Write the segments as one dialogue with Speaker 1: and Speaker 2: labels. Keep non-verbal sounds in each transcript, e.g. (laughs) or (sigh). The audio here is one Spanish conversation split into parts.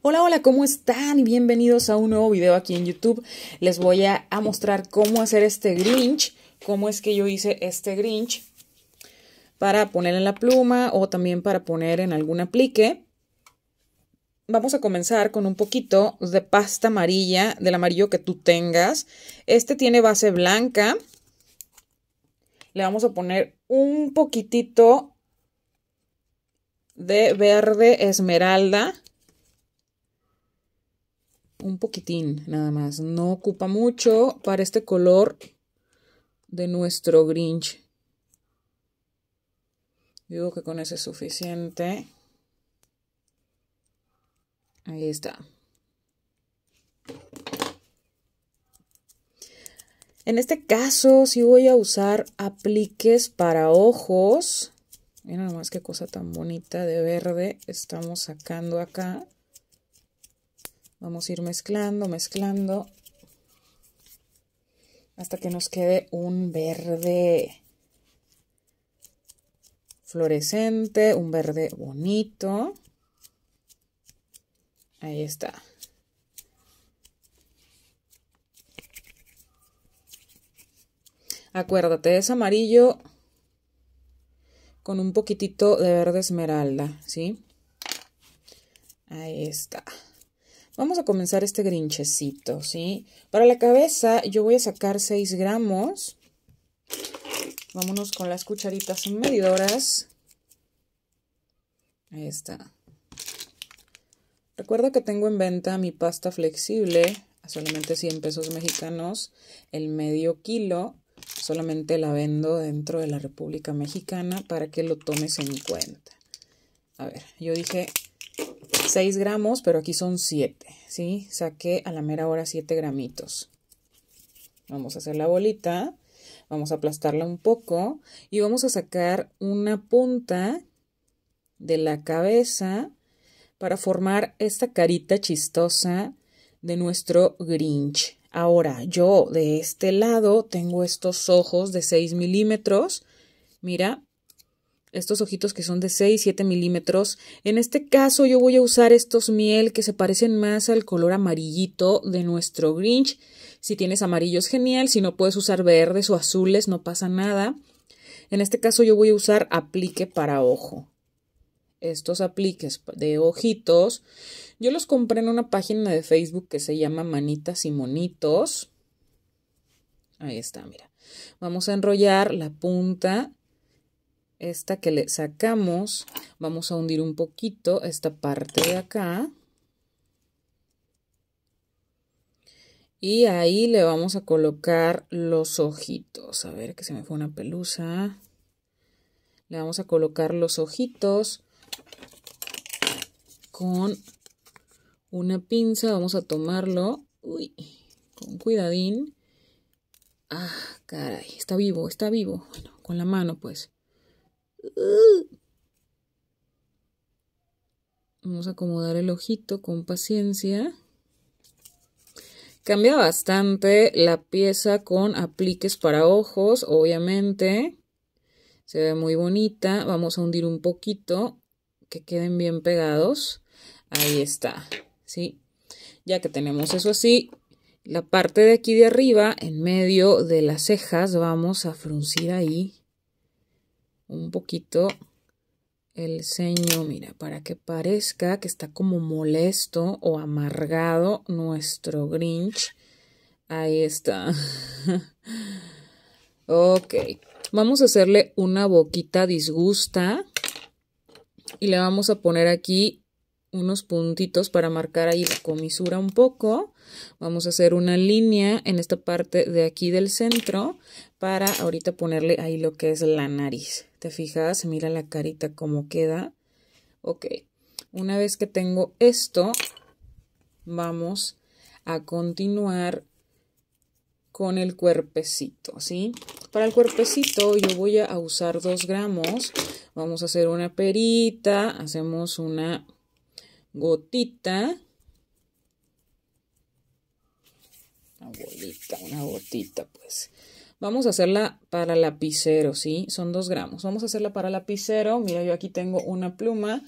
Speaker 1: Hola, hola, ¿cómo están? Y bienvenidos a un nuevo video aquí en YouTube. Les voy a, a, mostrar cómo hacer este Grinch, cómo es que yo hice este Grinch para poner en la pluma o también para poner en algún aplique. Vamos a comenzar con un poquito de pasta amarilla, del amarillo que tú tengas. Este tiene base blanca. Le vamos a poner un poquitito de verde esmeralda un poquitín nada más. No ocupa mucho para este color de nuestro Grinch. Digo que con ese es suficiente. Ahí está. En este caso, si voy a usar apliques para ojos. Mira nomás qué cosa tan bonita de verde estamos sacando acá. Vamos a ir mezclando, mezclando, hasta que nos quede un verde fluorescente, un verde bonito. Ahí está. Acuérdate, es amarillo con un poquitito de verde esmeralda, ¿sí? Ahí está. Vamos a comenzar este grinchecito, ¿sí? Para la cabeza yo voy a sacar 6 gramos. Vámonos con las cucharitas medidoras. Ahí está. Recuerda que tengo en venta mi pasta flexible a solamente 100 pesos mexicanos, el medio kilo. Solamente la vendo dentro de la República Mexicana para que lo tomes en cuenta. A ver, yo dije 6 gramos, pero aquí son 7, ¿sí? Saqué a la mera hora 7 gramitos. Vamos a hacer la bolita, vamos a aplastarla un poco y vamos a sacar una punta de la cabeza para formar esta carita chistosa de nuestro Grinch. Ahora, yo de este lado tengo estos ojos de 6 milímetros. Mira, estos ojitos que son de 6, 7 milímetros. En este caso yo voy a usar estos miel que se parecen más al color amarillito de nuestro Grinch. Si tienes amarillos, genial. Si no puedes usar verdes o azules, no pasa nada. En este caso yo voy a usar aplique para ojo. Estos apliques de ojitos. Yo los compré en una página de Facebook que se llama Manitas y Monitos. Ahí está, mira. Vamos a enrollar la punta esta que le sacamos, vamos a hundir un poquito esta parte de acá. Y ahí le vamos a colocar los ojitos. A ver que se me fue una pelusa. Le vamos a colocar los ojitos con una pinza. Vamos a tomarlo. Uy, con cuidadín. Ah, caray, está vivo, está vivo. Bueno, con la mano pues. Vamos a acomodar el ojito con paciencia. Cambia bastante la pieza con apliques para ojos, obviamente. Se ve muy bonita. Vamos a hundir un poquito, que queden bien pegados. Ahí está, ¿sí? Ya que tenemos eso así, la parte de aquí de arriba, en medio de las cejas, vamos a fruncir ahí un poquito el ceño, mira, para que parezca que está como molesto o amargado nuestro Grinch. Ahí está. (laughs) ok, vamos a hacerle una boquita disgusta y le vamos a poner aquí unos puntitos para marcar ahí la comisura un poco Vamos a hacer una línea en esta parte de aquí del centro para ahorita ponerle ahí lo que es la nariz. ¿Te fijas? Mira la carita cómo queda. Ok, una vez que tengo esto, vamos a continuar con el cuerpecito, ¿sí? Para el cuerpecito yo voy a usar dos gramos. Vamos a hacer una perita, hacemos una gotita Una bolita, una gotita, pues. Vamos a hacerla para lapicero, ¿sí? Son dos gramos. Vamos a hacerla para lapicero. Mira, yo aquí tengo una pluma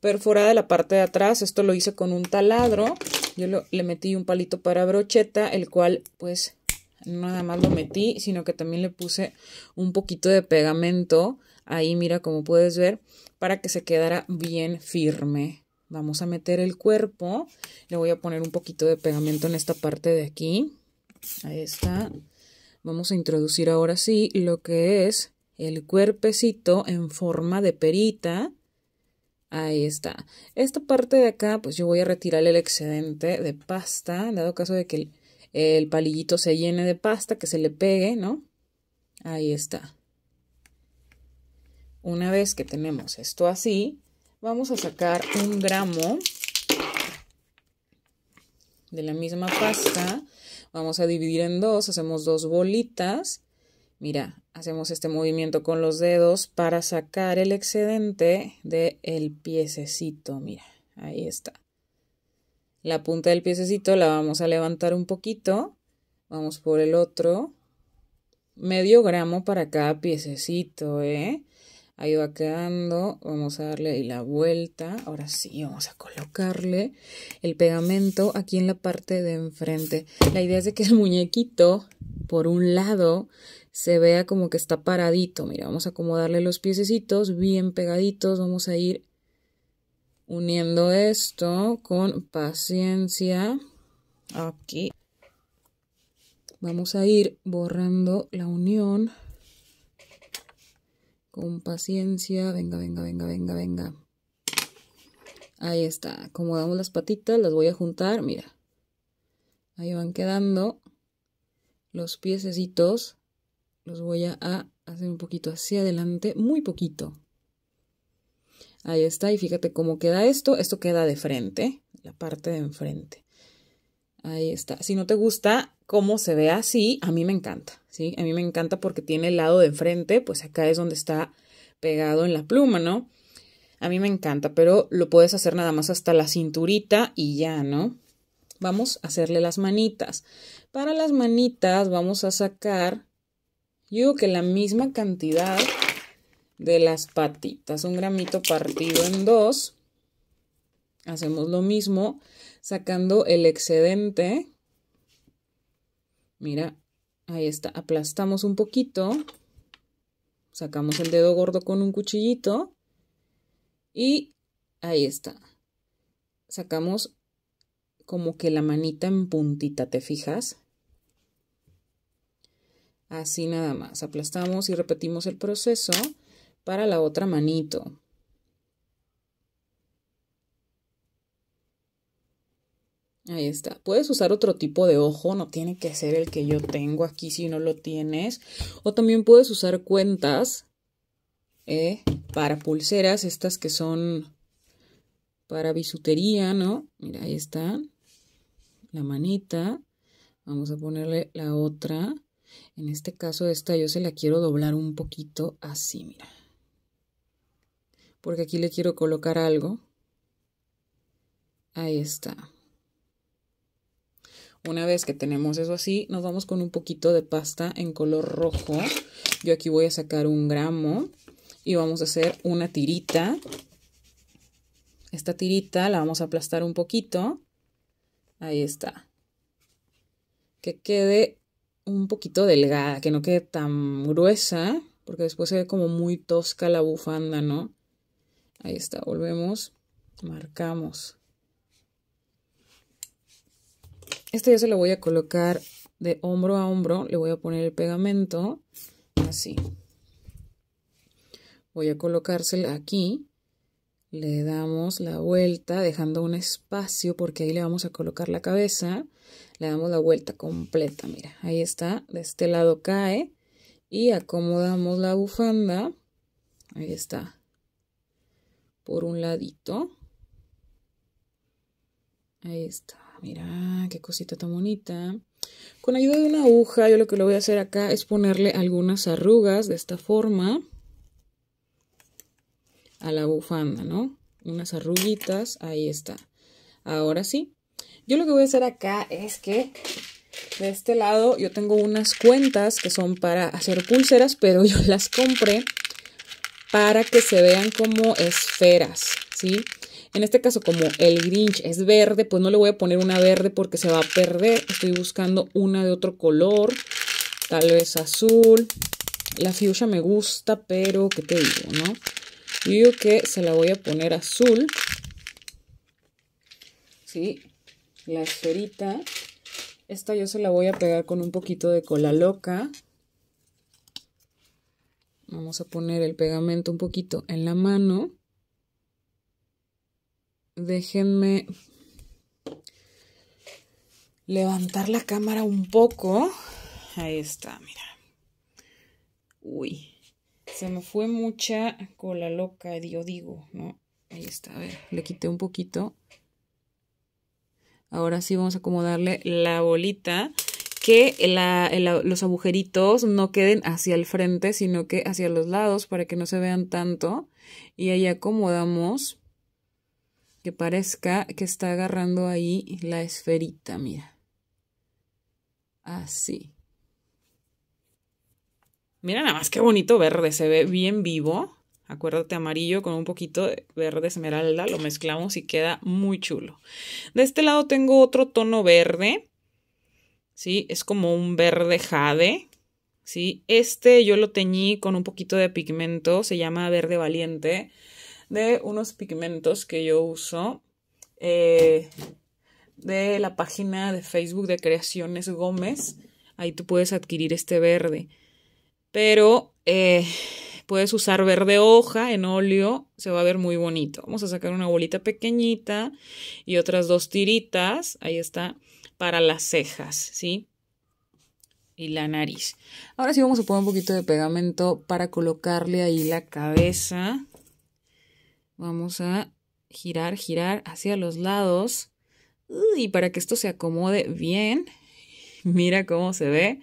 Speaker 1: perforada de la parte de atrás. Esto lo hice con un taladro. Yo le metí un palito para brocheta, el cual, pues, nada más lo metí, sino que también le puse un poquito de pegamento. Ahí, mira, como puedes ver, para que se quedara bien firme. Vamos a meter el cuerpo. Le voy a poner un poquito de pegamento en esta parte de aquí. Ahí está. Vamos a introducir ahora sí lo que es el cuerpecito en forma de perita. Ahí está. Esta parte de acá, pues yo voy a retirar el excedente de pasta, dado caso de que el, el palillito se llene de pasta, que se le pegue, ¿no? Ahí está. Una vez que tenemos esto así, Vamos a sacar un gramo de la misma pasta. Vamos a dividir en dos, hacemos dos bolitas. Mira, hacemos este movimiento con los dedos para sacar el excedente del el piececito. Mira, ahí está. La punta del piececito la vamos a levantar un poquito. Vamos por el otro. Medio gramo para cada piececito, ¿eh? Ahí va quedando, vamos a darle ahí la vuelta. Ahora sí, vamos a colocarle el pegamento aquí en la parte de enfrente. La idea es de que el muñequito, por un lado, se vea como que está paradito. Mira, vamos a acomodarle los piececitos bien pegaditos. Vamos a ir uniendo esto con paciencia. Aquí. Vamos a ir borrando la unión con paciencia, venga, venga, venga, venga, venga. Ahí está, acomodamos las patitas, las voy a juntar, mira. Ahí van quedando los piececitos, los voy a hacer un poquito hacia adelante, muy poquito. Ahí está, y fíjate cómo queda esto, esto queda de frente, la parte de enfrente ahí está. Si no te gusta cómo se ve así, a mí me encanta, ¿sí? A mí me encanta porque tiene el lado de enfrente, pues acá es donde está pegado en la pluma, ¿no? A mí me encanta, pero lo puedes hacer nada más hasta la cinturita y ya, ¿no? Vamos a hacerle las manitas. Para las manitas vamos a sacar, yo que la misma cantidad de las patitas, un gramito partido en dos. Hacemos lo mismo, sacando el excedente. Mira, ahí está, aplastamos un poquito, sacamos el dedo gordo con un cuchillito y ahí está. Sacamos como que la manita en puntita, ¿te fijas? Así nada más, aplastamos y repetimos el proceso para la otra manito. Ahí está. Puedes usar otro tipo de ojo, no tiene que ser el que yo tengo aquí si no lo tienes. O también puedes usar cuentas eh, para pulseras, estas que son para bisutería, ¿no? Mira, ahí está. La manita. Vamos a ponerle la otra. En este caso, esta yo se la quiero doblar un poquito así, mira. Porque aquí le quiero colocar algo. Ahí está. Una vez que tenemos eso así, nos vamos con un poquito de pasta en color rojo. Yo aquí voy a sacar un gramo y vamos a hacer una tirita. Esta tirita la vamos a aplastar un poquito. Ahí está. Que quede un poquito delgada, que no quede tan gruesa, porque después se ve como muy tosca la bufanda, ¿no? Ahí está, volvemos, marcamos. Este ya se lo voy a colocar de hombro a hombro. Le voy a poner el pegamento así. Voy a colocársela aquí. Le damos la vuelta dejando un espacio porque ahí le vamos a colocar la cabeza. Le damos la vuelta completa, mira. Ahí está, de este lado cae y acomodamos la bufanda. Ahí está. Por un ladito. Ahí está. Mira, qué cosita tan bonita. Con ayuda de una aguja, yo lo que lo voy a hacer acá es ponerle algunas arrugas de esta forma a la bufanda, ¿no? Unas arruguitas, ahí está. Ahora sí, yo lo que voy a hacer acá es que de este lado yo tengo unas cuentas que son para hacer pulseras, pero yo las compré para que se vean como esferas, ¿sí? sí en este caso, como el Grinch es verde, pues no le voy a poner una verde porque se va a perder. Estoy buscando una de otro color, tal vez azul. La fuchsia me gusta, pero ¿qué te digo, no? Yo que se la voy a poner azul. Sí, la esferita. Esta yo se la voy a pegar con un poquito de cola loca. Vamos a poner el pegamento un poquito en la mano déjenme levantar la cámara un poco. Ahí está, mira. Uy, se me fue mucha cola loca, yo digo, ¿no? Ahí está, a ver, le quité un poquito. Ahora sí vamos a acomodarle la bolita que los agujeritos no queden hacia el frente, sino que hacia los lados para que no se vean tanto. Y ahí acomodamos que parezca que está agarrando ahí la esferita, mira. Así. Mira nada más qué bonito verde, se ve bien vivo. Acuérdate, amarillo con un poquito de verde esmeralda, lo mezclamos y queda muy chulo. De este lado tengo otro tono verde, ¿sí? Es como un verde jade, ¿sí? Este yo lo teñí con un poquito de pigmento, se llama verde valiente de unos pigmentos que yo uso eh, de la página de Facebook de Creaciones Gómez. Ahí tú puedes adquirir este verde. Pero eh, puedes usar verde hoja en óleo, se va a ver muy bonito. Vamos a sacar una bolita pequeñita y otras dos tiritas, ahí está, para las cejas, ¿sí? y la nariz. Ahora sí vamos a poner un poquito de pegamento para colocarle ahí la cabeza. Vamos a girar, girar hacia los lados. Y para que esto se acomode bien, (laughs) mira cómo se ve.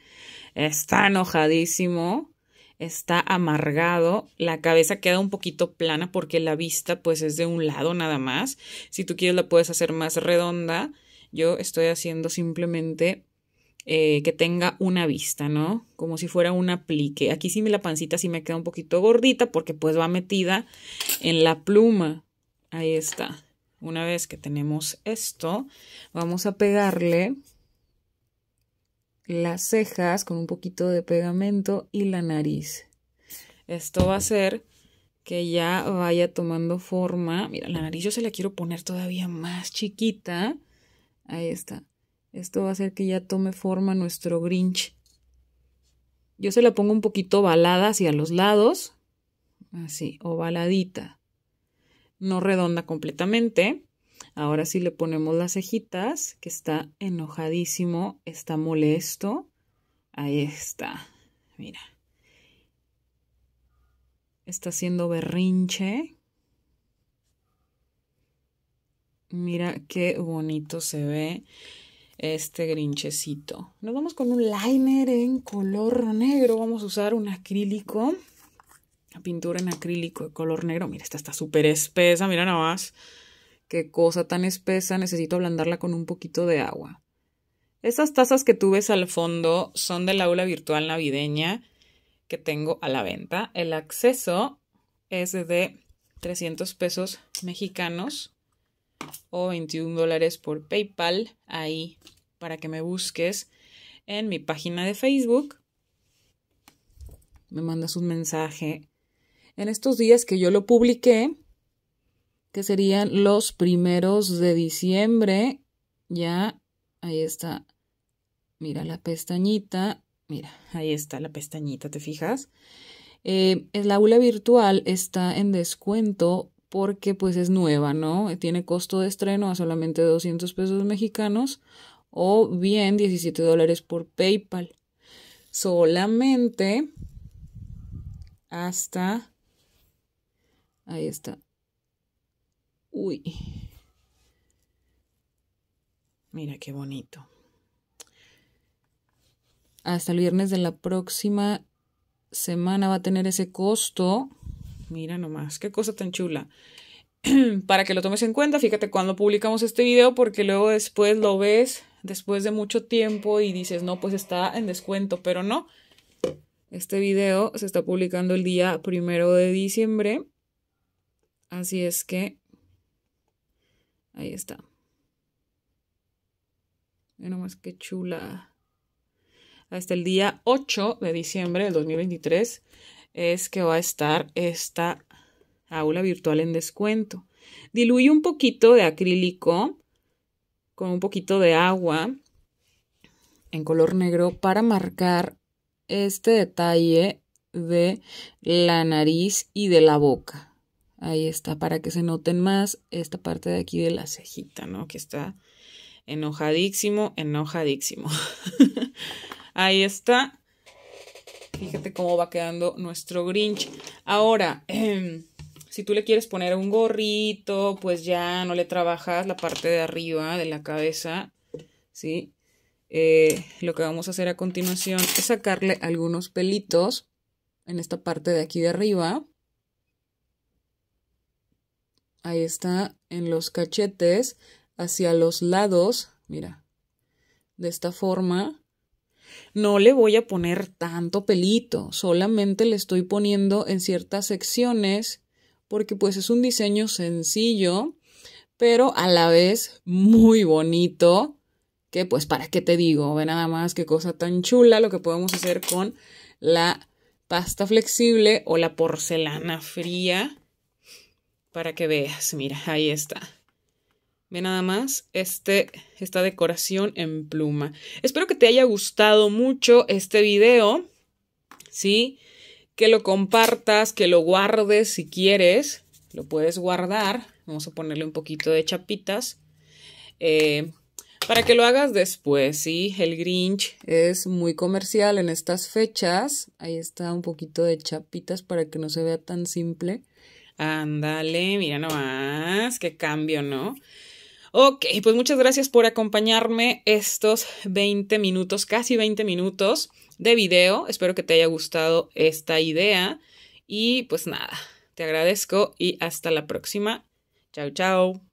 Speaker 1: Está enojadísimo, está amargado, la cabeza queda un poquito plana porque la vista pues es de un lado nada más. Si tú quieres la puedes hacer más redonda. Yo estoy haciendo simplemente eh, que tenga una vista, ¿no? Como si fuera un aplique. Aquí sí la pancita sí me queda un poquito gordita porque pues va metida en la pluma. Ahí está. Una vez que tenemos esto, vamos a pegarle las cejas con un poquito de pegamento y la nariz. Esto va a hacer que ya vaya tomando forma. Mira, la nariz yo se la quiero poner todavía más chiquita. Ahí está. Esto va a hacer que ya tome forma nuestro Grinch. Yo se la pongo un poquito ovalada hacia los lados, así, ovaladita, no redonda completamente. Ahora sí le ponemos las cejitas, que está enojadísimo, está molesto. Ahí está, mira. Está haciendo berrinche. Mira qué bonito se ve este grinchecito. Nos vamos con un liner en color negro. Vamos a usar un acrílico. La pintura en acrílico de color negro. Mira, esta está súper espesa. Mira nada más. Qué cosa tan espesa. Necesito ablandarla con un poquito de agua. Estas tazas que tú ves al fondo son del aula virtual navideña que tengo a la venta. El acceso es de 300 pesos mexicanos o 21 dólares por PayPal ahí para que me busques en mi página de Facebook. Me mandas un mensaje en estos días que yo lo publiqué, que serían los primeros de diciembre. Ya, ahí está. Mira la pestañita. Mira, ahí está la pestañita, ¿te fijas? Eh, la aula virtual está en descuento porque pues es nueva, ¿no? Tiene costo de estreno a solamente 200 pesos mexicanos o bien 17 dólares por PayPal. Solamente hasta... Ahí está. Uy. Mira qué bonito. Hasta el viernes de la próxima semana va a tener ese costo. Mira nomás, qué cosa tan chula. (clears throat) Para que lo tomes en cuenta, fíjate cuando publicamos este video porque luego después lo ves después de mucho tiempo y dices, no, pues está en descuento, pero no. Este video se está publicando el día primero de diciembre. Así es que ahí está. Mira nomás qué chula. Hasta el día 8 de diciembre del 2023 es que va a estar esta aula virtual en descuento. Diluye un poquito de acrílico con un poquito de agua en color negro para marcar este detalle de la nariz y de la boca. Ahí está, para que se noten más esta parte de aquí de la cejita, ¿no? Que está enojadísimo, enojadísimo. (laughs) Ahí está fíjate cómo va quedando nuestro Grinch. Ahora, em, si tú le quieres poner un gorrito, pues ya no le trabajas la parte de arriba de la cabeza, ¿sí? Eh, lo que vamos a hacer a continuación es sacarle algunos pelitos en esta parte de aquí de arriba. Ahí está, en los cachetes, hacia los lados, mira, de esta forma no le voy a poner tanto pelito, solamente le estoy poniendo en ciertas secciones porque pues es un diseño sencillo, pero a la vez muy bonito, que pues para qué te digo, ve nada más qué cosa tan chula lo que podemos hacer con la pasta flexible o la porcelana fría para que veas, mira, ahí está. Ve nada más este, esta decoración en pluma. Espero que te haya gustado mucho este video, ¿sí? Que lo compartas, que lo guardes si quieres. Lo puedes guardar. Vamos a ponerle un poquito de chapitas. Eh, para que lo hagas después, ¿sí? El Grinch es muy comercial en estas fechas. Ahí está un poquito de chapitas para que no se vea tan simple. Ándale, mira nomás, qué cambio, ¿no? Ok, pues muchas gracias por acompañarme estos 20 minutos, casi 20 minutos de video. Espero que te haya gustado esta idea. Y pues nada, te agradezco y hasta la próxima. Chao, chao.